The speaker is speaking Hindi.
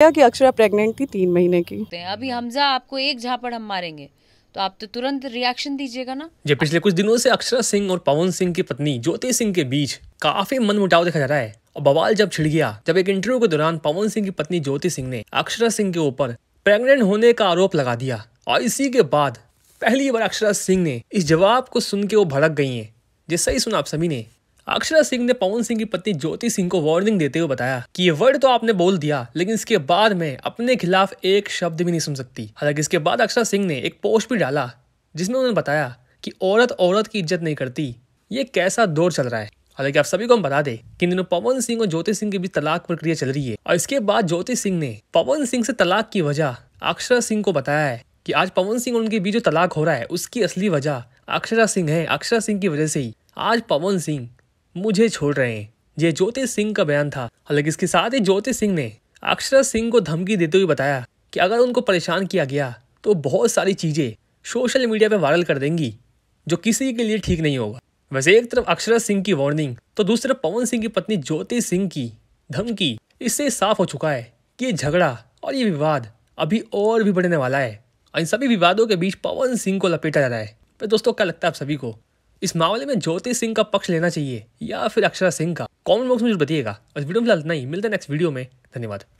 कि अक्षरा प्रेग्नेंट थी तीन महीने की अभी हमजा आपको एक झापड़ हम मारेंगे तो आप तो तुरंत रिएक्शन दीजिएगा ना जब पिछले कुछ दिनों से अक्षरा सिंह और पवन सिंह की पत्नी ज्योति सिंह के बीच काफी मन मुटाव देखा जा रहा है और बवाल जब छिड़ गया जब एक इंटरव्यू के दौरान पवन सिंह की पत्नी ज्योति सिंह ने अक्षरा सिंह के ऊपर प्रेग्नेंट होने का आरोप लगा दिया और इसी के बाद पहली बार अक्षरा सिंह ने इस जवाब को सुन के वो भड़क गई है जिससे ही सुना आप सभी ने अक्षरा सिंह ने पवन सिंह की पत्नी ज्योति सिंह को वार्निंग देते हुए बताया कि ये वर्ड तो आपने बोल दिया लेकिन इसके बाद में अपने खिलाफ एक शब्द भी नहीं सुन सकती हालांकि इसके बाद अक्षरा सिंह ने एक पोस्ट भी डाला जिसमें उन्होंने बताया कि औरत औरत की इज्जत नहीं करती ये कैसा दौर चल रहा है हालांकि आप सभी को हम बता दे कि इन दिनों पवन सिंह और ज्योति सिंह के बीच तलाक प्रक्रिया चल रही है और इसके बाद ज्योति सिंह ने पवन सिंह से तलाक की वजह अक्षरा सिंह को बताया है कि आज पवन सिंह और उनके बीच जो तलाक हो रहा है उसकी असली वजह अक्षरा सिंह है अक्षरा सिंह की वजह से ही आज पवन सिंह मुझे छोड़ रहे हैं ये ज्योतिष सिंह का बयान था हालांकि इसके साथ ही ज्योतिष सिंह ने अक्षरा सिंह को धमकी देते हुए बताया कि अगर उनको परेशान किया गया तो बहुत सारी चीज़ें सोशल मीडिया पर वायरल कर देंगी जो किसी के लिए ठीक नहीं होगा वैसे एक तरफ अक्षरा सिंह की वार्निंग तो दूसरे पवन सिंह की पत्नी ज्योति सिंह की धमकी इससे साफ हो चुका है कि ये झगड़ा और ये विवाद अभी और भी बढ़ने वाला है और इन सभी विवादों के बीच पवन सिंह को लपेटा जा रहा है पर तो दोस्तों क्या लगता है आप सभी को इस मामले में ज्योति सिंह का पक्ष लेना चाहिए या फिर अक्षरा सिंह का कॉमेंट बॉक्स में जरूर बताइएगा और वीडियो में फिलहाल नहीं मिलते नेक्स्ट वीडियो में धन्यवाद